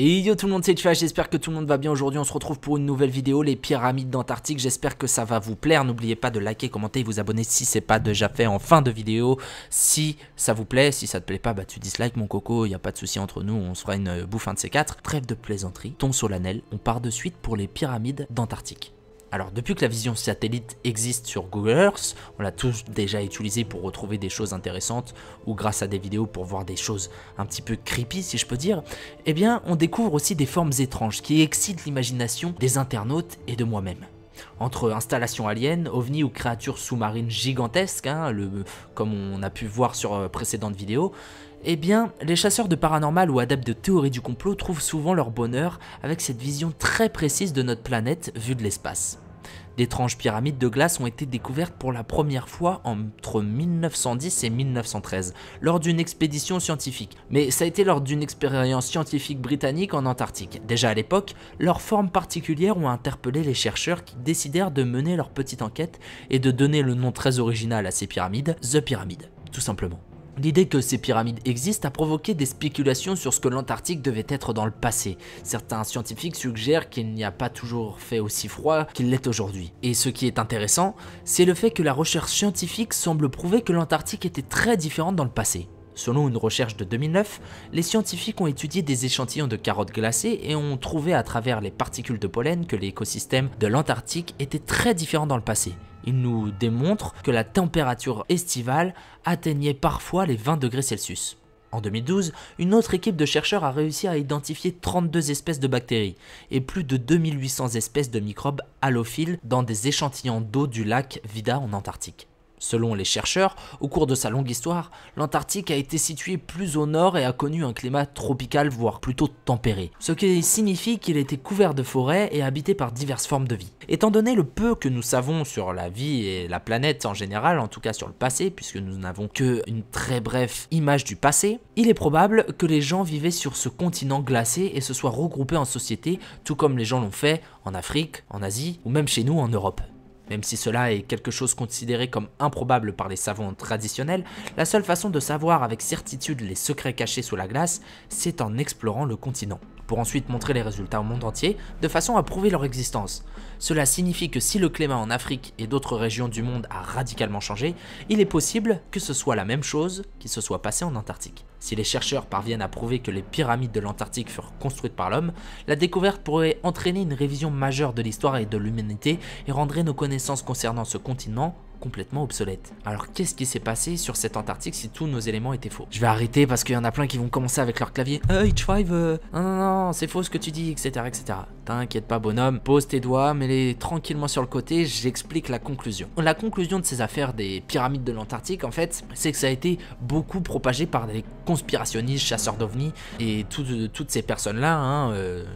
Et yo tout le monde c'est Tuache, j'espère que tout le monde va bien aujourd'hui, on se retrouve pour une nouvelle vidéo, les pyramides d'Antarctique, j'espère que ça va vous plaire, n'oubliez pas de liker, commenter et vous abonner si c'est pas déjà fait en fin de vidéo, si ça vous plaît, si ça te plaît pas, bah tu dislike mon coco, Il y a pas de souci entre nous, on se fera une bouffe un de ces quatre. Trêve de plaisanterie, ton solennel, on part de suite pour les pyramides d'Antarctique. Alors depuis que la vision satellite existe sur Google Earth, on l'a tous déjà utilisé pour retrouver des choses intéressantes ou grâce à des vidéos pour voir des choses un petit peu creepy si je peux dire, eh bien on découvre aussi des formes étranges qui excitent l'imagination des internautes et de moi-même. Entre installations aliens, ovnis ou créatures sous-marines gigantesques, hein, comme on a pu voir sur euh, précédentes vidéos, eh bien, les chasseurs de paranormal ou adeptes de théorie du complot trouvent souvent leur bonheur avec cette vision très précise de notre planète vue de l'espace. D'étranges pyramides de glace ont été découvertes pour la première fois entre 1910 et 1913, lors d'une expédition scientifique. Mais ça a été lors d'une expérience scientifique britannique en Antarctique. Déjà à l'époque, leurs formes particulières ont interpellé les chercheurs qui décidèrent de mener leur petite enquête et de donner le nom très original à ces pyramides, The Pyramid, tout simplement. L'idée que ces pyramides existent a provoqué des spéculations sur ce que l'Antarctique devait être dans le passé. Certains scientifiques suggèrent qu'il n'y a pas toujours fait aussi froid qu'il l'est aujourd'hui. Et ce qui est intéressant, c'est le fait que la recherche scientifique semble prouver que l'Antarctique était très différente dans le passé. Selon une recherche de 2009, les scientifiques ont étudié des échantillons de carottes glacées et ont trouvé à travers les particules de pollen que l'écosystème de l'Antarctique était très différent dans le passé. Il nous démontre que la température estivale atteignait parfois les 20 degrés Celsius. En 2012, une autre équipe de chercheurs a réussi à identifier 32 espèces de bactéries et plus de 2800 espèces de microbes halophiles dans des échantillons d'eau du lac Vida en Antarctique. Selon les chercheurs, au cours de sa longue histoire, l'Antarctique a été situé plus au nord et a connu un climat tropical voire plutôt tempéré, ce qui signifie qu'il était couvert de forêts et habité par diverses formes de vie. Étant donné le peu que nous savons sur la vie et la planète en général, en tout cas sur le passé, puisque nous n'avons qu'une très brève image du passé, il est probable que les gens vivaient sur ce continent glacé et se soient regroupés en société, tout comme les gens l'ont fait en Afrique, en Asie ou même chez nous en Europe. Même si cela est quelque chose considéré comme improbable par les savants traditionnels, la seule façon de savoir avec certitude les secrets cachés sous la glace, c'est en explorant le continent pour ensuite montrer les résultats au monde entier de façon à prouver leur existence. Cela signifie que si le climat en Afrique et d'autres régions du monde a radicalement changé, il est possible que ce soit la même chose qui se soit passée en Antarctique. Si les chercheurs parviennent à prouver que les pyramides de l'Antarctique furent construites par l'homme, la découverte pourrait entraîner une révision majeure de l'histoire et de l'humanité et rendrait nos connaissances concernant ce continent complètement obsolètes. Alors qu'est-ce qui s'est passé sur cette Antarctique si tous nos éléments étaient faux Je vais arrêter parce qu'il y en a plein qui vont commencer avec leur clavier euh, « H5, euh, non, non, non, c'est faux ce que tu dis, etc. etc. » T'inquiète pas bonhomme, pose tes doigts, mets-les tranquillement sur le côté, j'explique la conclusion. La conclusion de ces affaires des pyramides de l'Antarctique en fait, c'est que ça a été beaucoup propagé par des conspirationnistes, chasseurs d'ovnis, et toutes ces personnes-là, hein, euh,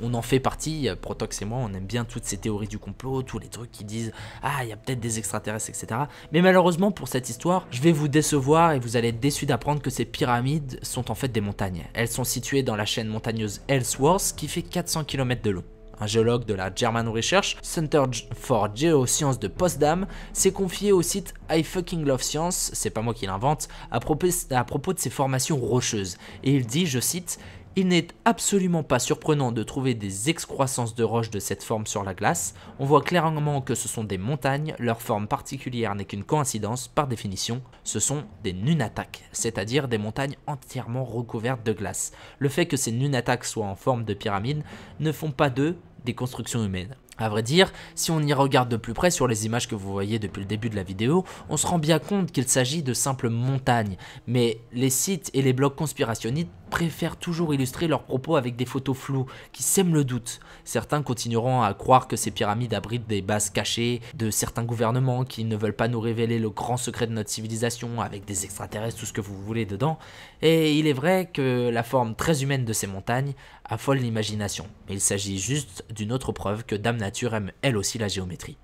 on, en fait partie, Protox et moi, on aime bien toutes ces théories du complot, tous les trucs qui disent « Ah, il y a peut-être des extraterrestres, etc. » Mais malheureusement, pour cette histoire, je vais vous décevoir et vous allez être déçus d'apprendre que ces pyramides sont en fait des montagnes. Elles sont situées dans la chaîne montagneuse Ellsworth, qui fait 400 km de long un géologue de la German Research Center for Geosciences de Potsdam, s'est confié au site I fucking love science, c'est pas moi qui l'invente, à, propos, de ces formations rocheuses. Et il dit, je cite, il n'est absolument pas surprenant de trouver des excroissances de roches de cette forme sur la glace, on voit clairement que ce sont des montagnes, leur forme particulière n'est qu'une coïncidence, par définition, ce sont des nunataks, c'est-à-dire des montagnes entièrement recouvertes de glace. Le fait que ces nunataks soient en forme de pyramide ne font pas de des constructions humaines. À vrai dire, si on y regarde de plus près sur les images que vous voyez depuis le début de la vidéo, on se rend bien compte qu'il s'agit de simples montagnes, mais les sites et les blogs conspirationnistes préfèrent toujours illustrer leurs propos avec des photos floues, qui sèment le doute. Certains continueront à croire que ces pyramides abritent des bases cachées de certains gouvernements qui ne veulent pas nous révéler le grand secret de notre civilisation avec des extraterrestres, tout ce que vous voulez dedans, et il est vrai que la forme très humaine de ces montagnes affole l'imagination, mais il s'agit juste d'une autre preuve que Dame nature aime elle aussi la géométrie.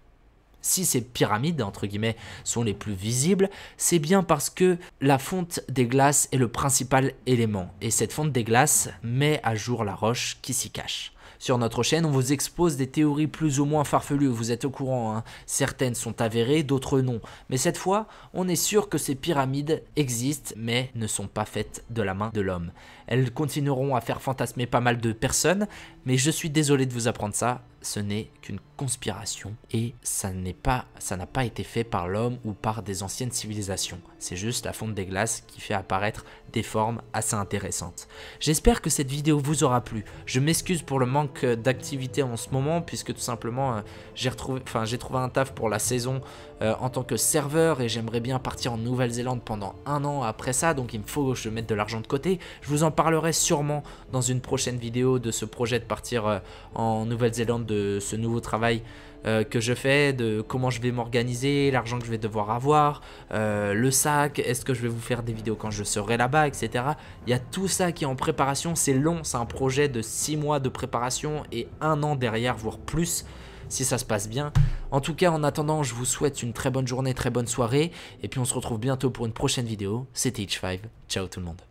Si ces pyramides, entre guillemets, sont les plus visibles, c'est bien parce que la fonte des glaces est le principal élément, et cette fonte des glaces met à jour la roche qui s'y cache. Sur notre chaîne, on vous expose des théories plus ou moins farfelues, vous êtes au courant, hein. certaines sont avérées, d'autres non. Mais cette fois, on est sûr que ces pyramides existent, mais ne sont pas faites de la main de l'homme. Elles continueront à faire fantasmer pas mal de personnes, mais je suis désolé de vous apprendre ça, ce n'est qu'une conspiration et ça n'est pas, ça n'a pas été fait par l'homme ou par des anciennes civilisations. C'est juste la fonte des glaces qui fait apparaître des formes assez intéressantes. J'espère que cette vidéo vous aura plu. Je m'excuse pour le manque d'activité en ce moment puisque tout simplement euh, j'ai retrouvé, enfin j'ai trouvé un taf pour la saison euh, en tant que serveur et j'aimerais bien partir en Nouvelle-Zélande pendant un an après ça, donc il me faut que je mette de l'argent de côté. Je vous en parlerai sûrement dans une prochaine vidéo de ce projet de partir euh, en Nouvelle-Zélande, de ce nouveau travail euh, que je fais, de comment je vais m'organiser, l'argent que je vais devoir avoir, euh, le sac, est-ce que je vais vous faire des vidéos quand je serai là-bas, etc. Il y a tout ça qui est en préparation, c'est long, c'est un projet de 6 mois de préparation et un an derrière, voire plus si ça se passe bien. En tout cas, en attendant, je vous souhaite une très bonne journée, très bonne soirée, et puis on se retrouve bientôt pour une prochaine vidéo. C'était H5, ciao tout le monde.